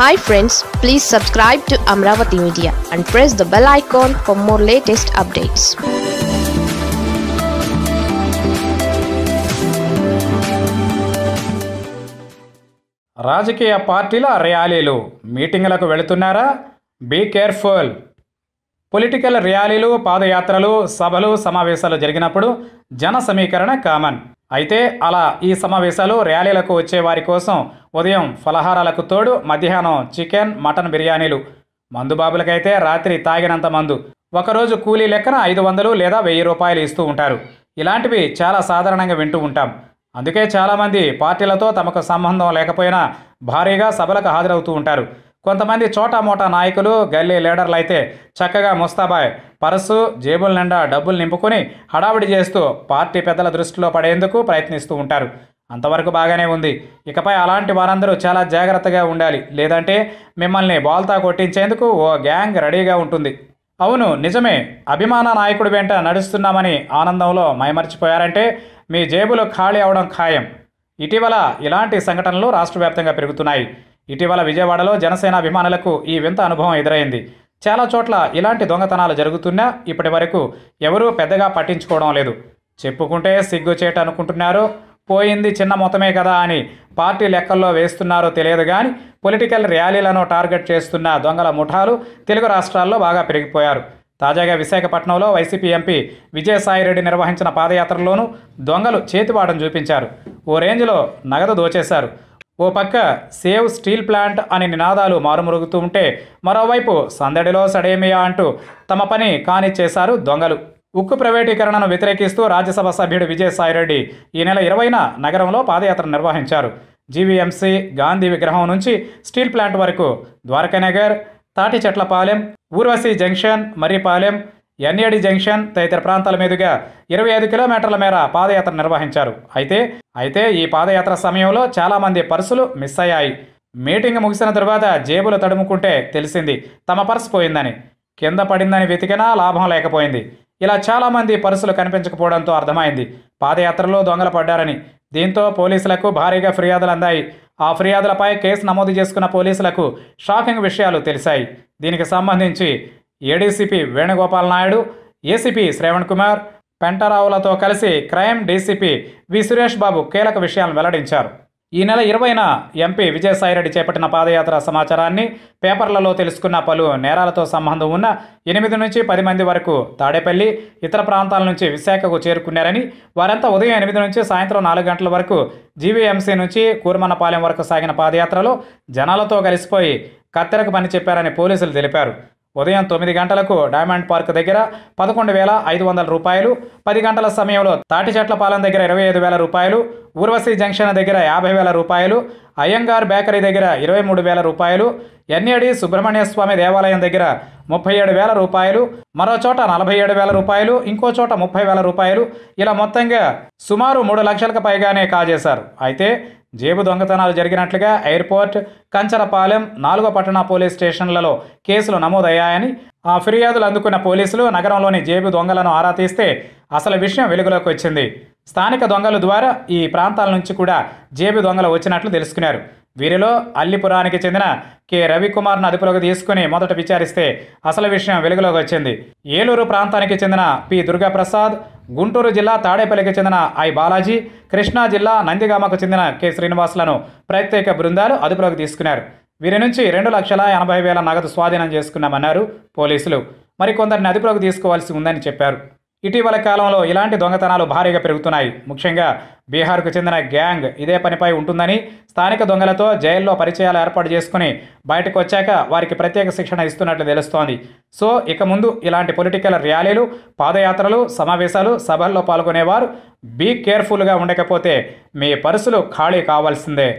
hi friends please subscribe to Amaravati media and press the bell icon for more latest updates రాజకీయ పార్టీల ర్యాలీలు మీటింగులకు వెళుతున్నారా బీ కేర్ఫుల్ పొలిటికల్ ర్యాలీలు పాదయాత్రలు సభలు సమావేశాలు జరిగినప్పుడు జన సమీకరణ కామన్ అయితే అలా ఈ సమావేశాలు ర్యాలీలకు వచ్చే వారి కోసం ఉదయం ఫలహారాలకు తోడు మధ్యాహ్నం చికెన్ మటన్ బిర్యానీలు మందుబాబులకైతే రాత్రి తాగినంత మందు ఒకరోజు కూలీ లెక్కన ఐదు వందలు లేదా వెయ్యి రూపాయలు ఇస్తూ ఉంటారు ఇలాంటివి చాలా సాధారణంగా వింటూ ఉంటాం అందుకే చాలామంది పార్టీలతో తమకు సంబంధం లేకపోయినా భారీగా సభలకు హాజరవుతూ ఉంటారు కొంతమంది చోటా మోటా నాయకులు గల్లీ లీడర్లు అయితే చక్కగా ముస్తాబాయ్ పరసు జేబుల నిండా డబ్బులు నింపుకొని హడావిడి చేస్తూ పార్టీ పెద్దల దృష్టిలో పడేందుకు ప్రయత్నిస్తూ ఉంటారు అంతవరకు బాగానే ఉంది ఇకపై అలాంటి వారందరూ చాలా జాగ్రత్తగా ఉండాలి లేదంటే మిమ్మల్ని బాల్తా కొట్టించేందుకు ఓ గ్యాంగ్ రెడీగా ఉంటుంది అవును నిజమే అభిమాన నాయకుడి వెంట నడుస్తున్నామని ఆనందంలో మైమర్చిపోయారంటే మీ జేబులు ఖాళీ అవడం ఖాయం ఇటీవల ఇలాంటి సంఘటనలు రాష్ట్రవ్యాప్తంగా పెరుగుతున్నాయి ఇటీవల విజయవాడలో జనసేన అభిమానులకు ఈ వింత అనుభవం ఎదురైంది చాలా చోట్ల ఇలాంటి దొంగతనాలు జరుగుతున్నా ఇప్పటి వరకు ఎవరూ పెద్దగా పట్టించుకోవడం లేదు చెప్పుకుంటే సిగ్గుచేట అనుకుంటున్నారు పోయింది చిన్న మొత్తమే కదా అని పార్టీ లెక్కల్లో వేస్తున్నారో తెలియదు కానీ పొలిటికల్ ర్యాలీలను టార్గెట్ చేస్తున్న దొంగల ముఠాలు తెలుగు రాష్ట్రాల్లో బాగా పెరిగిపోయారు తాజాగా విశాఖపట్నంలో వైసీపీ ఎంపీ విజయసాయిరెడ్డి నిర్వహించిన పాదయాత్రలోనూ దొంగలు చేతిపాటం చూపించారు ఓ రేంజ్లో నగదు దోచేశారు ఓ పక్క సేవ్ స్టీల్ ప్లాంట్ అనే నినాదాలు మారుమురుగుతూ ఉంటే మరోవైపు సందడిలో సడేమియా అంటూ తమ పని కానిచ్చేశారు దొంగలు ఉక్కు ప్రైవేటీకరణను వ్యతిరేకిస్తూ రాజ్యసభ సభ్యుడు విజయసాయిరెడ్డి ఈ నెల ఇరవైన నగరంలో పాదయాత్ర నిర్వహించారు జీవీఎంసీ గాంధీ విగ్రహం నుంచి స్టీల్ ప్లాంట్ వరకు Dwarakanagar Thatichetlapalem Urvashi junction Marripalem NAD junction తదితర ప్రాంతాల మీదుగా ఇరవై ఐదు కిలోమీటర్ల మేర పాదయాత్ర నిర్వహించారు అయితే అయితే ఈ పాదయాత్ర సమయంలో చాలామంది పర్సులు మిస్ అయ్యాయి మీటింగ్ ముగిసిన తర్వాత జేబులు తడుముకుంటే తెలిసింది తమ పర్సు పోయిందని కింద పడిందని వెతికినా లాభం లేకపోయింది ఇలా చాలామంది పర్సులు కనిపించకపోవడంతో అర్థమైంది పాదయాత్రలో దొంగలు పడ్డారని దీంతో పోలీసులకు భారీగా ఫిర్యాదులు అందాయి ఆ ఫిర్యాదులపై కేసు నమోదు చేసుకున్న పోలీసులకు షాకింగ్ విషయాలు తెలిసాయి దీనికి సంబంధించి ఏడీసీపీ వేణుగోపాల్ నాయుడు ఏసీపీ శ్రవణ్ కుమార్ పెంటరావులతో కలిసి crime DCP V Suresh Babu కీలక విషయాలను వెల్లడించారు ఈ నెల ఇరవైన ఎంపీ విజయసాయిరెడ్డి చేపట్టిన పాదయాత్ర సమాచారాన్ని పేపర్లలో తెలుసుకున్న పలు నేరాలతో సంబంధం ఉన్న ఎనిమిది నుంచి పది మంది వరకు తాడేపల్లి ఇతర ప్రాంతాల నుంచి విశాఖకు చేరుకున్నారని వారంతా ఉదయం ఎనిమిది నుంచి సాయంత్రం నాలుగు గంటల వరకు జీవీఎంసీ నుంచి కూర్మన్నపాలెం వరకు సాగిన పాదయాత్రలో జనాలతో కలిసిపోయి కత్తెరకు పని చెప్పారని పోలీసులు తెలిపారు ఉదయం తొమ్మిది గంటలకు డైమండ్ పార్క్ దగ్గర పదకొండు వేల ఐదు వందల రూపాయలు పది గంటల సమయంలో తాటిచెట్ల పాలెం దగ్గర ఇరవై ఐదు వేల రూపాయలు ఊర్వశి జంక్షన్ దగ్గర యాభై వేల రూపాయలు అయ్యంగార్ బేకరీ దగ్గర ఇరవై మూడు వేల రూపాయలు ఎన్ఏడి సుబ్రహ్మణ్య స్వామి దేవాలయం దగ్గర ముప్పై ఏడు వేల రూపాయలు మరో చోట నలభై ఏడు వేల రూపాయలు ఇంకో చోట ముప్పై వేల రూపాయలు ఇలా మొత్తంగా సుమారు మూడు లక్షలకు పైగానే కాజేశారు అయితే జేబు దొంగతనాలు జరిగినట్లుగా ఎయిర్పోర్ట్ కంచరపాలెం నాలుగో పట్టణ పోలీస్ స్టేషన్లలో కేసులు నమోదయ్యాయని ఆ ఫిర్యాదులు అందుకున్న పోలీసులు నగరంలోని జేబు దొంగలను ఆరా తీస్తే అసలు విషయం వెలుగులోకి వచ్చింది స్థానిక దొంగల ద్వారా ఈ ప్రాంతాల నుంచి కూడా జేబు దొంగలు వచ్చినట్లు తెలుసుకున్నారు వీరిలో అల్లిపురానికి చెందిన కె రవికుమార్ను అదుపులోకి తీసుకుని మొదట విచారిస్తే అసలు విషయం వెలుగులోకి వచ్చింది ఏలూరు ప్రాంతానికి చెందిన పి దుర్గాప్రసాద్ గుంటూరు జిల్లా తాడేపల్లికి చెందిన ఐ బాలాజీ కృష్ణా జిల్లా నందిగామకు చెందిన కె శ్రీనివాసులను ప్రత్యేక బృందాలు అదుపులోకి తీసుకున్నారు వీరి నుంచి రెండు లక్షల ఎనభై వేల నగదు స్వాధీనం చేసుకున్నామన్నారు పోలీసులు మరికొందరిని అదుపులోకి తీసుకోవాల్సి ఉందని చెప్పారు ఇటీవల కాలంలో ఇలాంటి దొంగతనాలు భారీగా పెరుగుతున్నాయి ముఖ్యంగా బీహార్కు చెందిన గ్యాంగ్ ఇదే పనిపై ఉంటుందని స్థానిక దొంగలతో జైల్లో పరిచయాలు ఏర్పాటు చేసుకుని బయటకు వచ్చాక వారికి ప్రత్యేక శిక్షణ ఇస్తున్నట్లు తెలుస్తోంది సో ఇక ముందు ఇలాంటి పొలిటికల్ ర్యాలీలు పాదయాత్రలు సమావేశాలు సభల్లో పాల్గొనేవారు బీ కేర్ఫుల్గా ఉండకపోతే మీ పర్సులు ఖాళీ కావాల్సిందే